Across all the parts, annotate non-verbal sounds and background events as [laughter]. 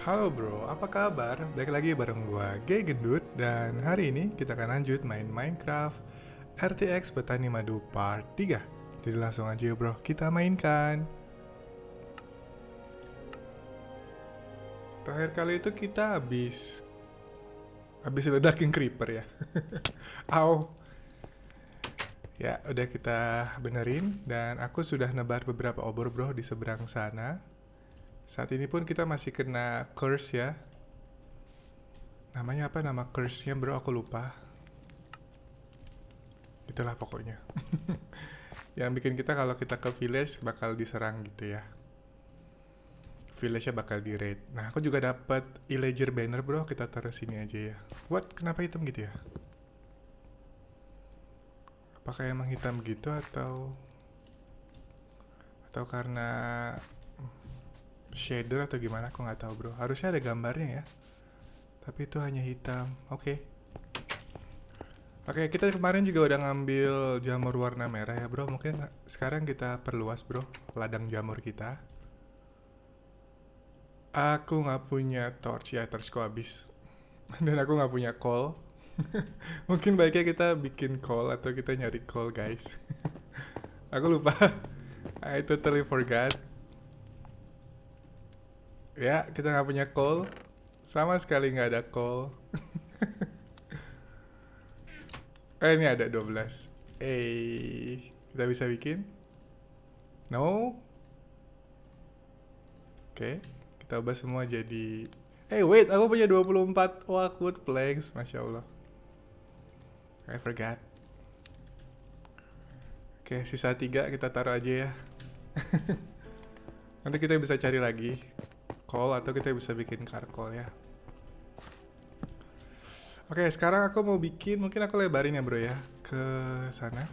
Halo bro, apa kabar? Balik lagi bareng gua G Gendut dan hari ini kita akan lanjut main Minecraft RTX Petani Madu Part 3. Jadi langsung aja bro, kita mainkan. Terakhir kali itu kita habis habis ledakin creeper ya. [laughs] Au. Ya, udah kita benerin dan aku sudah nebar beberapa obor bro di seberang sana saat ini pun kita masih kena curse ya. Namanya apa nama curse-nya bro? Aku lupa. Itulah pokoknya. [laughs] yang bikin kita kalau kita ke village bakal diserang gitu ya. Village-nya bakal di raid. Nah, aku juga dapat illager banner bro. Kita taruh sini aja ya. What? Kenapa hitam gitu ya? Apakah emang hitam gitu atau atau karena shader atau gimana aku nggak tahu bro harusnya ada gambarnya ya tapi itu hanya hitam oke okay. oke okay, kita kemarin juga udah ngambil jamur warna merah ya bro mungkin sekarang kita perluas bro ladang jamur kita aku nggak punya torch ya torchku habis [laughs] dan aku nggak punya coal [laughs] mungkin baiknya kita bikin coal atau kita nyari coal guys [laughs] aku lupa ah, I totally forgot Ya, kita nggak punya call. Sama sekali nggak ada call. [laughs] eh, ini ada 12. Eh, kita bisa bikin? No? Oke, okay. kita ubah semua jadi... Eh, wait, aku punya 24 Walkwood Planks. Masya Allah. I forgot. Oke, okay, sisa tiga kita taruh aja ya. [laughs] Nanti kita bisa cari lagi charcoal atau kita bisa bikin charcoal ya. Oke, sekarang aku mau bikin, mungkin aku lebarin ya bro ya, ke sana.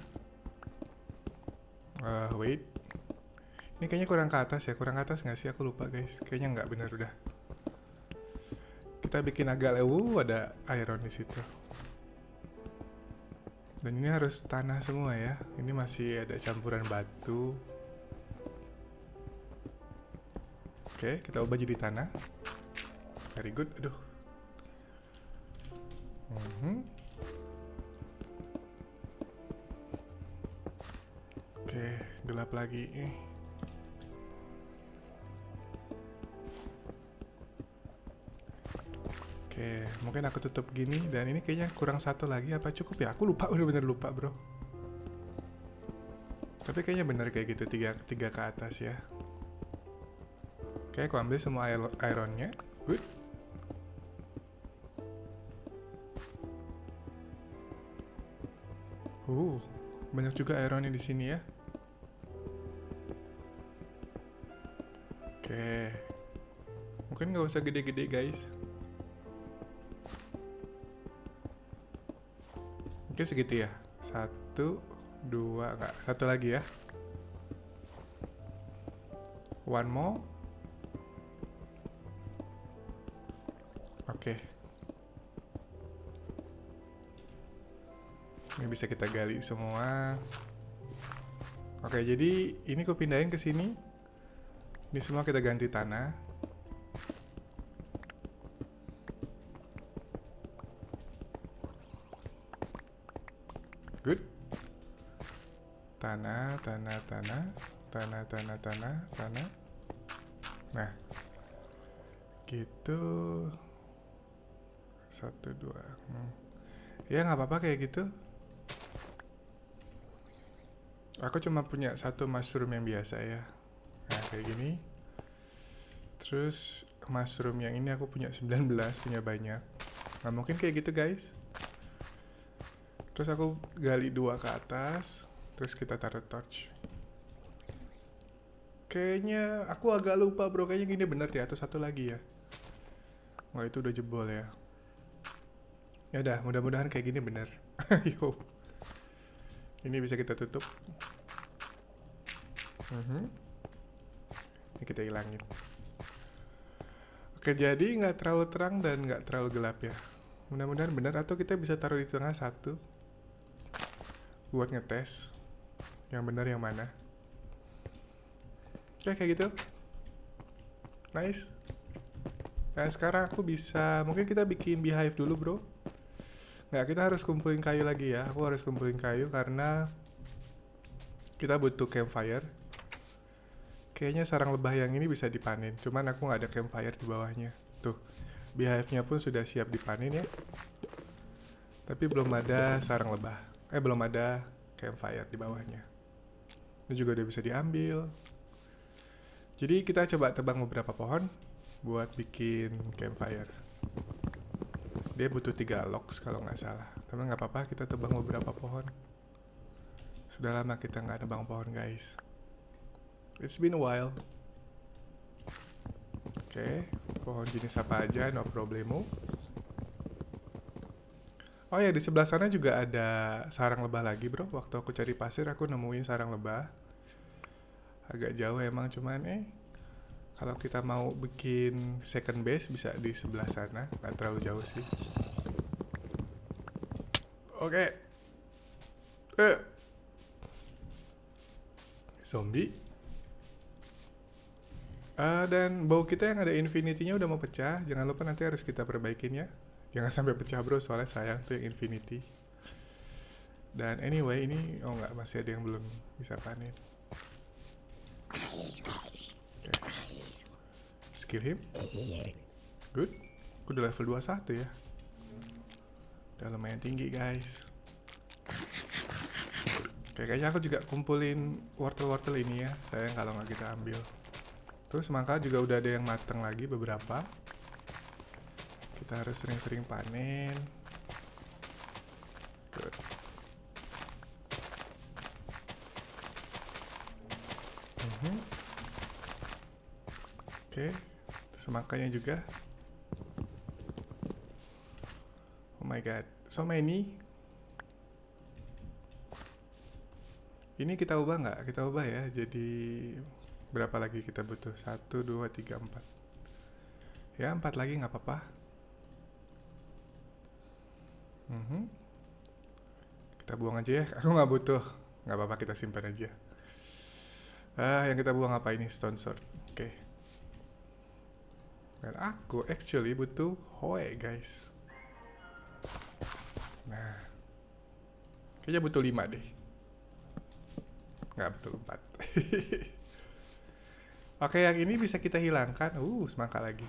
Uh, wait. Ini kayaknya kurang ke atas ya, kurang ke atas nggak sih? Aku lupa guys, kayaknya nggak bener udah. Kita bikin agak lewu, ada iron di situ. Dan ini harus tanah semua ya, ini masih ada campuran batu. Oke, okay, kita ubah jadi tanah. Very good. Aduh. Mm -hmm. Oke, okay, gelap lagi. Oke, okay, mungkin aku tutup gini dan ini kayaknya kurang satu lagi apa cukup ya? Aku lupa, udah [laughs] bener lupa bro. Tapi kayaknya bener kayak gitu tiga tiga ke atas ya. Oke, aku ambil semua ironnya. Good. Uh, banyak juga ironnya di sini ya. Oke. Mungkin nggak usah gede-gede, guys. Oke, segitu ya. Satu, dua, enggak. Satu lagi ya. One more. Oke. Okay. Ini bisa kita gali semua. Oke, okay, jadi ini aku pindahin ke sini. Ini semua kita ganti tanah. Good. Tanah, tanah, tanah, tanah, tanah, tanah, tanah. Nah, gitu satu dua hmm. ya nggak apa-apa kayak gitu aku cuma punya satu mushroom yang biasa ya nah kayak gini terus mushroom yang ini aku punya 19 punya banyak nggak mungkin kayak gitu guys terus aku gali dua ke atas terus kita taruh torch kayaknya aku agak lupa bro kayaknya gini bener di atas satu lagi ya Wah itu udah jebol ya Ya udah, mudah-mudahan kayak gini bener. [laughs] Yo. Ini bisa kita tutup. Mm -hmm. Ini kita hilangin. Oke, jadi nggak terlalu terang dan nggak terlalu gelap ya. Mudah-mudahan bener atau kita bisa taruh di tengah satu buat ngetes yang bener yang mana. Oke, kayak gitu. Nice. Nah, sekarang aku bisa mungkin kita bikin beehive dulu, Bro nggak kita harus kumpulin kayu lagi ya aku harus kumpulin kayu karena kita butuh campfire kayaknya sarang lebah yang ini bisa dipanen cuman aku nggak ada campfire di bawahnya tuh beehive-nya pun sudah siap dipanen ya tapi belum ada sarang lebah eh belum ada campfire di bawahnya ini juga udah bisa diambil jadi kita coba tebang beberapa pohon buat bikin campfire dia butuh tiga lock kalau nggak salah tapi nggak apa-apa kita tebang beberapa pohon sudah lama kita nggak nebang pohon guys it's been a while oke okay. pohon jenis apa aja no problemo oh ya di sebelah sana juga ada sarang lebah lagi bro waktu aku cari pasir aku nemuin sarang lebah agak jauh emang cuman eh kalau kita mau bikin second base bisa di sebelah sana nggak terlalu jauh sih oke okay. eh. zombie uh, dan bow kita yang ada infinity udah mau pecah jangan lupa nanti harus kita perbaikin ya jangan sampai pecah bro soalnya sayang tuh yang infinity dan anyway ini oh nggak masih ada yang belum bisa panen okay skill him. Iya. Good. Aku udah level 21 ya. Udah lumayan tinggi guys. Oke, kayaknya aku juga kumpulin wortel-wortel ini ya. Sayang kalau nggak kita ambil. Terus semangka juga udah ada yang mateng lagi beberapa. Kita harus sering-sering panen. Good. Mm -hmm. Oke. Okay semangkanya juga oh my god so many ini kita ubah nggak kita ubah ya jadi berapa lagi kita butuh satu dua tiga empat ya empat lagi nggak apa-apa mm -hmm. kita buang aja ya aku nggak butuh nggak apa-apa kita simpan aja ah yang kita buang apa ini stone sword oke okay. Dan aku actually butuh hoe guys. Nah. Kayaknya butuh 5 deh. Nggak butuh 4. [laughs] Oke, yang ini bisa kita hilangkan. Uh, semangka lagi.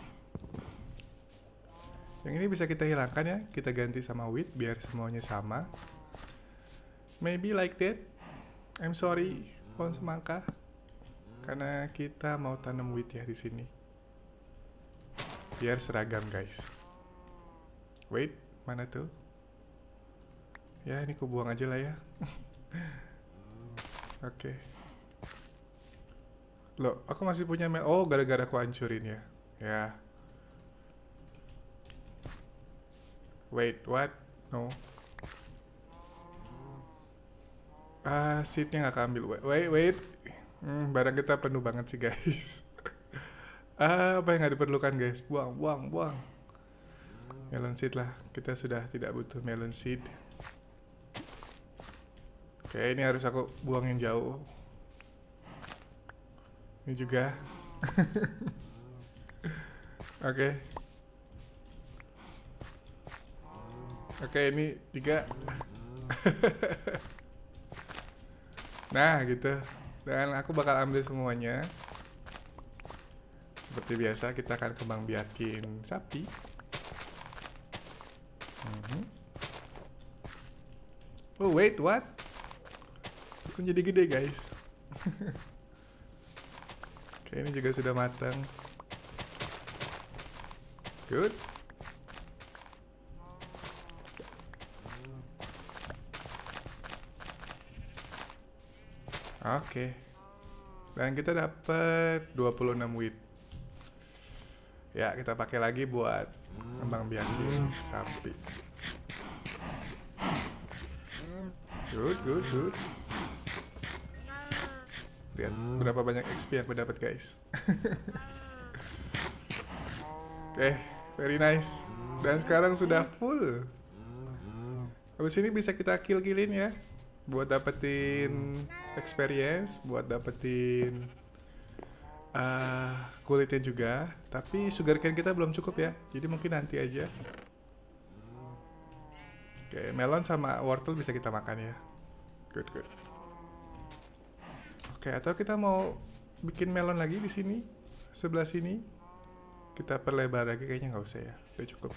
Yang ini bisa kita hilangkan ya. Kita ganti sama wheat biar semuanya sama. Maybe like that. I'm sorry, pohon semangka. Karena kita mau tanam wheat ya di sini biar seragam guys wait mana tuh ya ini ku buang aja lah ya [laughs] oke okay. loh aku masih punya mail oh gara-gara aku hancurin ya ya wait what no ah seatnya gak keambil wait wait, wait. Hmm, barang kita penuh banget sih guys apa yang nggak diperlukan guys buang buang buang melon seed lah kita sudah tidak butuh melon seed oke ini harus aku buangin jauh ini juga [laughs] oke oke ini tiga [laughs] nah gitu dan aku bakal ambil semuanya seperti biasa kita akan kembang biakin sapi mhm. oh wait what langsung jadi gede guys [laughs] oke ini juga sudah matang good Oke. Okay. Dan kita dapat 26 wheat ya kita pakai lagi buat kembang biakin hmm. sapi good good good lihat hmm. berapa banyak XP yang aku dapat guys oke hmm. eh, okay, very nice dan sekarang sudah full habis ini bisa kita kill killin ya buat dapetin experience buat dapetin uh, kulitnya juga tapi sugar cane kita belum cukup ya jadi mungkin nanti aja oke okay, melon sama wortel bisa kita makan ya good good oke okay, atau kita mau bikin melon lagi di sini sebelah sini kita perlebar lagi kayaknya nggak usah ya udah cukup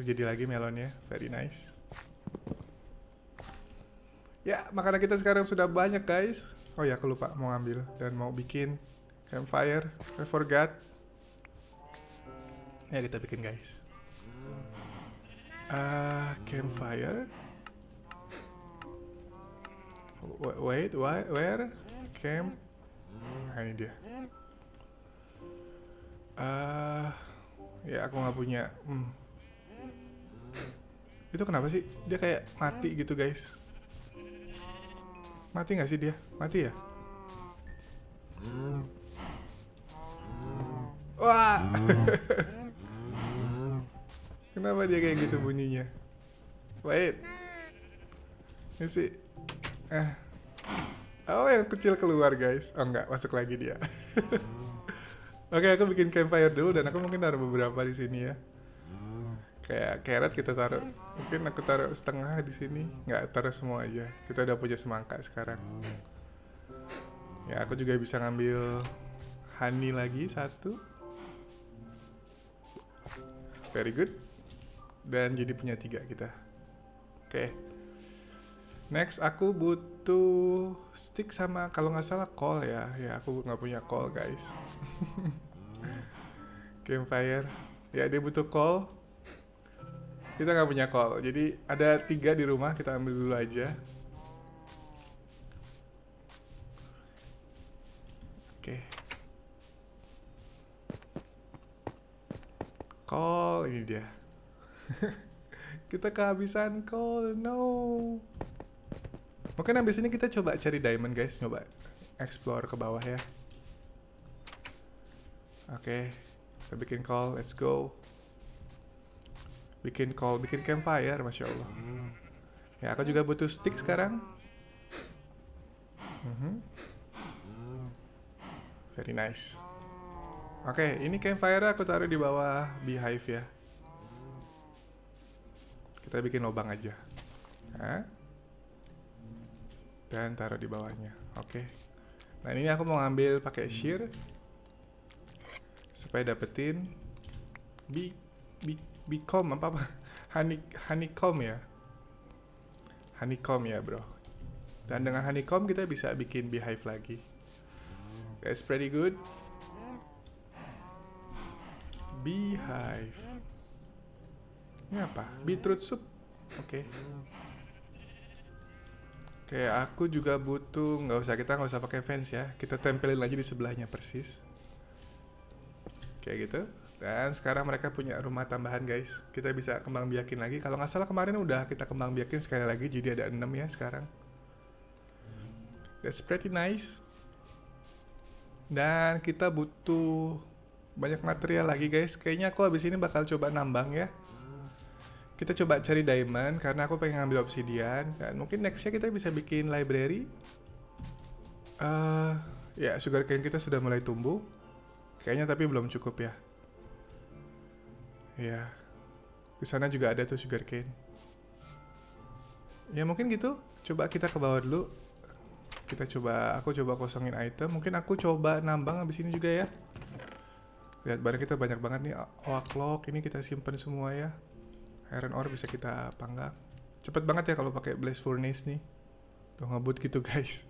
terjadi lagi melonnya very nice ya makanan kita sekarang sudah banyak guys oh ya aku lupa mau ngambil dan mau bikin Campfire, I forgot. Ya kita bikin guys. Ah, uh, campfire. Wait, why, where? Camp. Nah, ini dia. Ah, uh, ya aku nggak punya. Hmm. Itu kenapa sih? Dia kayak mati gitu guys. Mati nggak sih dia? Mati ya? Wah. Hmm. Kenapa dia kayak gitu bunyinya? Wait. Ini sih. Eh. Oh, yang kecil keluar, guys. Oh, enggak, masuk lagi dia. [laughs] Oke, aku bikin campfire dulu dan aku mungkin taruh beberapa di sini ya. Kayak carrot kita taruh. Mungkin aku taruh setengah di sini. enggak taruh semua aja. Kita udah punya semangka sekarang. Ya, aku juga bisa ngambil honey lagi satu very good dan jadi punya tiga kita oke okay. next aku butuh stick sama kalau nggak salah call ya ya aku nggak punya call guys [laughs] campfire ya dia butuh call kita nggak punya call jadi ada tiga di rumah kita ambil dulu aja oke okay. Call, ini dia. [laughs] kita kehabisan call, no. Mungkin habis ini kita coba cari diamond guys, coba explore ke bawah ya. Oke, okay, kita bikin call, let's go. Bikin call, bikin campfire, masya Allah. Hmm. Ya, aku juga butuh stick sekarang. Mm -hmm. Very nice. Oke, ini campfire aku taruh di bawah beehive ya. Kita bikin lubang aja. Dan taruh di bawahnya. Oke. Nah, ini aku mau ngambil pakai shear supaya dapetin bi bi bicom apa apa [laughs] honey honeycomb ya. Honeycomb ya, Bro. Dan dengan honeycomb kita bisa bikin beehive lagi. That's pretty good. Beehive. Ini apa? Beetroot soup. Oke. Okay. Oke, okay, aku juga butuh nggak usah kita nggak usah pakai fence ya. Kita tempelin aja di sebelahnya persis. Kayak gitu. Dan sekarang mereka punya rumah tambahan guys. Kita bisa kembang biakin lagi. Kalau nggak salah kemarin udah kita kembang biakin sekali lagi jadi ada 6 ya sekarang. That's pretty nice. Dan kita butuh banyak material lagi guys kayaknya aku habis ini bakal coba nambang ya kita coba cari diamond karena aku pengen ambil obsidian dan mungkin nextnya kita bisa bikin library uh, ya sugar cane kita sudah mulai tumbuh kayaknya tapi belum cukup ya ya di sana juga ada tuh sugar cane ya mungkin gitu coba kita ke bawah dulu kita coba aku coba kosongin item mungkin aku coba nambang abis ini juga ya lihat ya, barang kita banyak banget nih log ini kita simpan semua ya iron ore bisa kita panggang cepet banget ya kalau pakai blast furnace nih tuh ngebut gitu [laughs] guys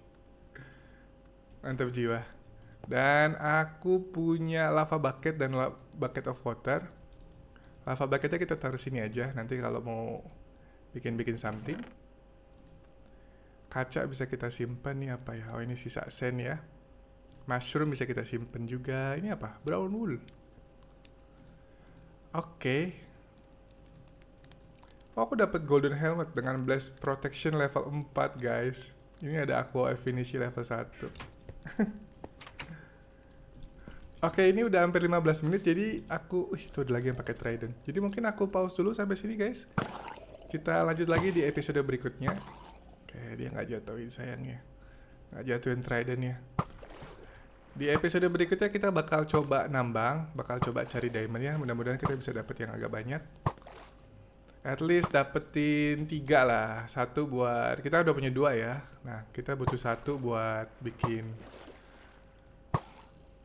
mantap jiwa dan aku punya lava bucket dan la bucket of water lava bucketnya kita taruh sini aja nanti kalau mau bikin-bikin something kaca bisa kita simpan nih apa ya oh ini sisa sen ya Mushroom bisa kita simpen juga. Ini apa? Brown wool. Oke. Okay. Oh, aku dapat golden helmet dengan blast protection level 4, guys. Ini ada aqua affinity level 1. [laughs] Oke, ini udah hampir 15 menit jadi aku Wih, itu ada lagi yang pakai trident. Jadi mungkin aku pause dulu sampai sini, guys. Kita lanjut lagi di episode berikutnya. Oke, dia nggak jatuhin sayangnya. Nggak jatuhin tridentnya. Di episode berikutnya kita bakal coba nambang, bakal coba cari diamond ya. Mudah-mudahan kita bisa dapet yang agak banyak. At least dapetin tiga lah. Satu buat kita udah punya dua ya. Nah kita butuh satu buat bikin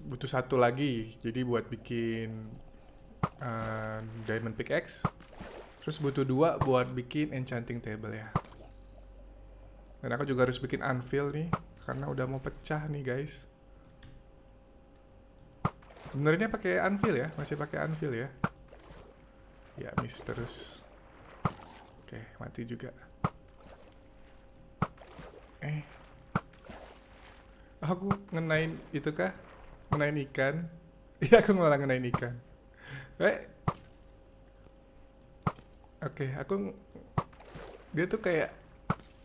butuh satu lagi. Jadi buat bikin uh, diamond pickaxe. Terus butuh dua buat bikin enchanting table ya. Dan aku juga harus bikin anvil nih. Karena udah mau pecah nih guys. Sebenarnya pakai anvil ya, masih pakai anvil ya. Ya, miss terus. Oke, mati juga. Eh. Aku ngenain itu kah? Ngenain ikan. [laughs] Iya, aku malah ngenain ikan. Eh. Oke, aku dia tuh kayak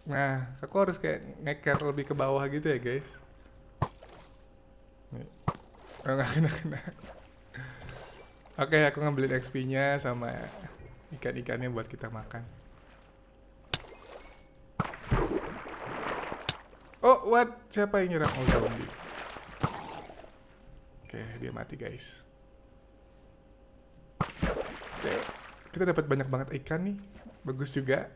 nah, aku harus kayak ngeker lebih ke bawah gitu ya, guys. Oh, gak kena-kena. Oke, okay, aku ngambilin XP-nya sama ikan-ikannya buat kita makan. Oh, what? Siapa yang nyerang? Oh, Oke, okay, dia mati, guys. Oke, okay. kita dapat banyak banget ikan nih. Bagus juga.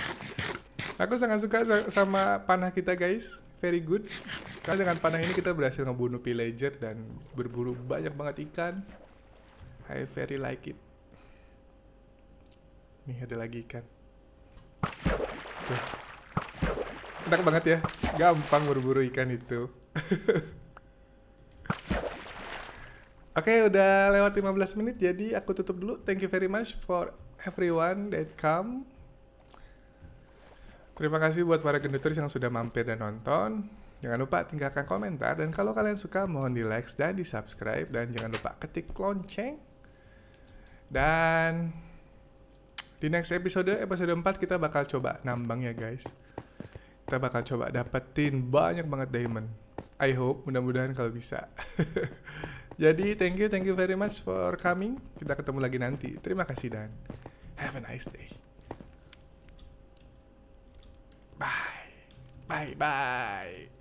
[laughs] aku sangat suka sama panah kita, guys. Very good. Karena dengan panah ini kita berhasil ngebunuh pillager dan berburu banyak banget ikan. I very like it. Nih ada lagi ikan. Tuh. Enak banget ya. Gampang berburu ikan itu. [laughs] Oke, okay, udah lewat 15 menit jadi aku tutup dulu. Thank you very much for everyone that come. Terima kasih buat para genduturis yang sudah mampir dan nonton. Jangan lupa tinggalkan komentar dan kalau kalian suka mohon di like dan di subscribe dan jangan lupa ketik lonceng. Dan di next episode episode 4 kita bakal coba nambang ya guys. Kita bakal coba dapetin banyak banget diamond. I hope mudah-mudahan kalau bisa. [laughs] Jadi thank you thank you very much for coming. Kita ketemu lagi nanti. Terima kasih dan have a nice day. Bye. Bye bye.